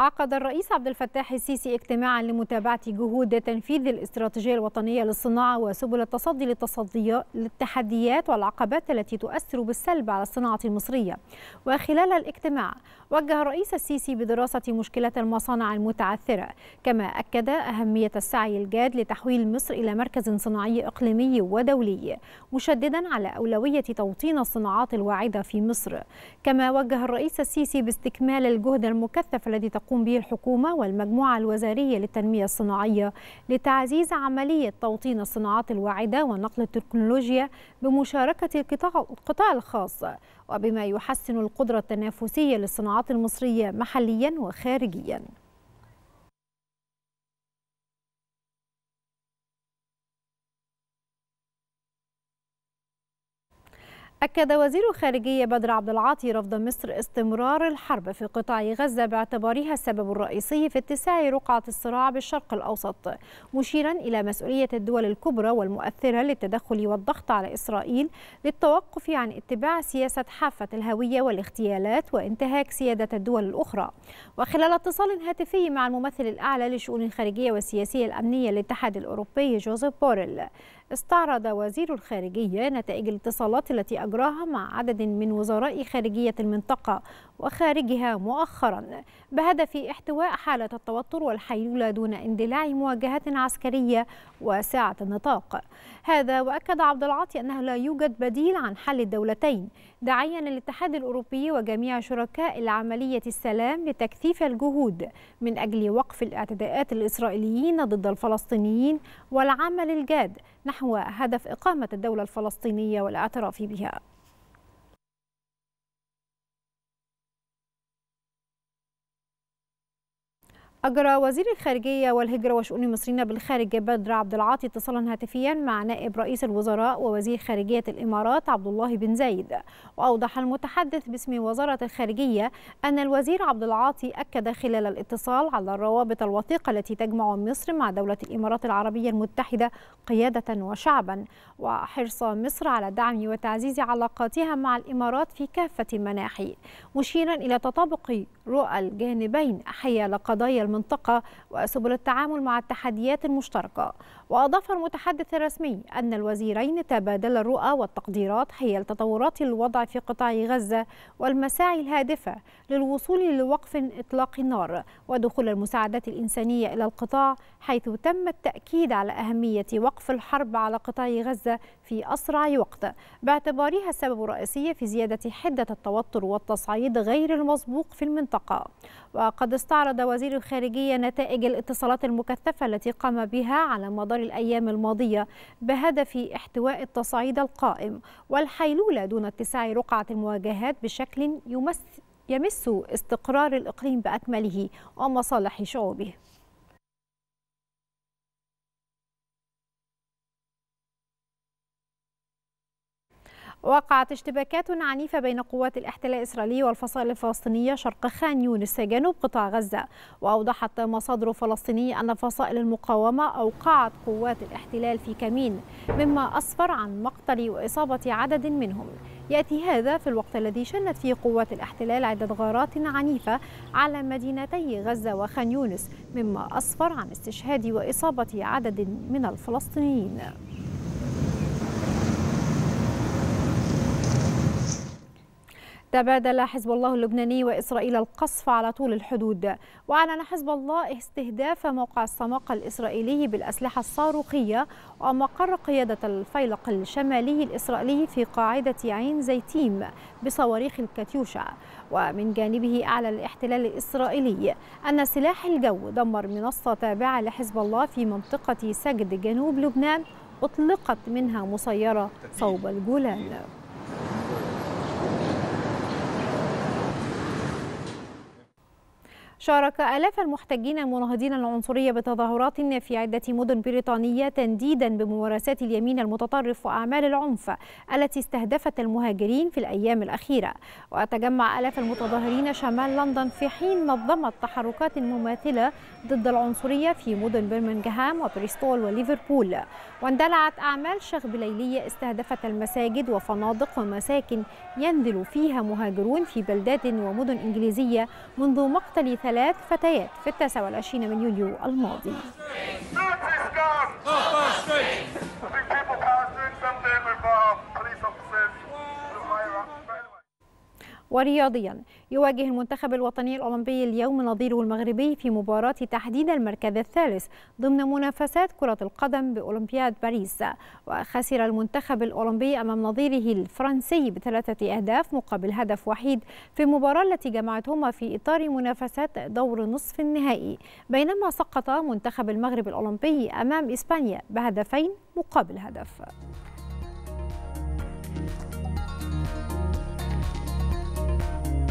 عقد الرئيس عبد الفتاح السيسي اجتماعا لمتابعة جهود تنفيذ الاستراتيجية الوطنية للصناعة وسبل التصدي للتحديات والعقبات التي تؤثر بالسلب على الصناعة المصرية وخلال الاجتماع وجه الرئيس السيسي بدراسة مشكلات المصانع المتعثرة كما أكد أهمية السعي الجاد لتحويل مصر إلى مركز صناعي إقليمي ودولي مشددا على أولوية توطين الصناعات الواعدة في مصر كما وجه الرئيس السيسي باستكمال الجهد المكثف الذي تقوم تقوم به الحكومة والمجموعة الوزارية للتنمية الصناعية لتعزيز عملية توطين الصناعات الواعدة ونقل التكنولوجيا بمشاركة القطاع الخاص وبما يحسن القدرة التنافسية للصناعات المصرية محليا وخارجيا أكد وزير الخارجية بدر عبد العاطي رفض مصر استمرار الحرب في قطاع غزة باعتبارها السبب الرئيسي في اتساع رقعة الصراع بالشرق الأوسط مشيرا إلى مسؤولية الدول الكبرى والمؤثرة للتدخل والضغط على إسرائيل للتوقف عن اتباع سياسة حافة الهوية والاغتيالات وانتهاك سيادة الدول الأخرى وخلال اتصال هاتفي مع الممثل الأعلى للشؤون الخارجية والسياسية الأمنية للاتحاد الأوروبي جوزيف بوريل استعرض وزير الخارجية نتائج الاتصالات التي أجراها مع عدد من وزراء خارجية المنطقة وخارجها مؤخرا بهدف احتواء حالة التوتر والحيلولة دون اندلاع مواجهات عسكرية واسعة النطاق هذا وأكد عبد العاطي أنه لا يوجد بديل عن حل الدولتين داعيا الاتحاد الأوروبي وجميع شركاء العملية السلام لتكثيف الجهود من أجل وقف الاعتداءات الإسرائيليين ضد الفلسطينيين والعمل الجاد نحو هدف إقامة الدولة الفلسطينية والاعتراف بها أجرى وزير الخارجية والهجرة وشؤون المصريين بالخارج بدر عبد العاطي اتصالا هاتفيا مع نائب رئيس الوزراء ووزير خارجية الإمارات عبد الله بن زايد وأوضح المتحدث باسم وزارة الخارجية أن الوزير عبد العاطي أكد خلال الاتصال على الروابط الوثيقة التي تجمع مصر مع دولة الإمارات العربية المتحدة قيادة وشعبا وحرص مصر على دعم وتعزيز علاقاتها مع الإمارات في كافة المناحي، مشيرا إلى تطابق رؤى الجانبين حيال قضايا المنطقة وسبل التعامل مع التحديات المشتركة وأضاف المتحدث الرسمي أن الوزيرين تبادلا الرؤى والتقديرات حيال تطورات الوضع في قطاع غزة والمساعي الهادفة للوصول لوقف إطلاق النار ودخول المساعدات الإنسانية إلى القطاع حيث تم التأكيد على أهمية وقف الحرب على قطاع غزة في أسرع وقت باعتبارها السبب الرئيسي في زيادة حدة التوتر والتصعيد غير المسبوق في المنطقة وقد استعرض وزير الخارجية الخارجية نتائج الاتصالات المكثفة التي قام بها على مدار الأيام الماضية بهدف احتواء التصعيد القائم والحيلولة دون اتساع رقعة المواجهات بشكل يمس, يمس استقرار الإقليم بأكمله ومصالح شعوبه وقعت اشتباكات عنيفة بين قوات الاحتلال الإسرائيلي والفصائل الفلسطينية شرق خان يونس جنوب قطاع غزة وأوضحت مصادر فلسطينية أن فصائل المقاومة أوقعت قوات الاحتلال في كمين مما أسفر عن مقتل وإصابة عدد منهم يأتي هذا في الوقت الذي شنت فيه قوات الاحتلال عدة غارات عنيفة على مدينتي غزة وخان يونس مما أسفر عن استشهاد وإصابة عدد من الفلسطينيين تبادل حزب الله اللبناني وإسرائيل القصف على طول الحدود وأعلن حزب الله استهداف موقع الصماقة الإسرائيلي بالأسلحة الصاروخية ومقر قيادة الفيلق الشمالي الإسرائيلي في قاعدة عين زيتيم بصواريخ الكاتيوشا ومن جانبه أعلن الاحتلال الإسرائيلي أن سلاح الجو دمر منصة تابعة لحزب الله في منطقة سجد جنوب لبنان أطلقت منها مسيرة صوب الجولان شارك آلاف المحتجين المناهضين العنصرية بتظاهرات في عدة مدن بريطانية تنديدا بممارسات اليمين المتطرف وأعمال العنف التي استهدفت المهاجرين في الأيام الأخيرة وتجمع آلاف المتظاهرين شمال لندن في حين نظمت تحركات مماثلة ضد العنصرية في مدن برمنغهام وبريستول وليفربول واندلعت أعمال شغب ليلية استهدفت المساجد وفنادق ومساكن ينزل فيها مهاجرون في بلدات ومدن إنجليزية منذ مقتل ثلاث فتيات في التاسع والعشرين من يوليو الماضي ورياضيا يواجه المنتخب الوطني الأولمبي اليوم نظيره المغربي في مباراة تحديد المركز الثالث ضمن منافسات كرة القدم بأولمبياد باريس وخسر المنتخب الأولمبي أمام نظيره الفرنسي بثلاثة أهداف مقابل هدف وحيد في المباراة التي جمعتهما في إطار منافسات دور نصف النهائي بينما سقط منتخب المغرب الأولمبي أمام إسبانيا بهدفين مقابل هدف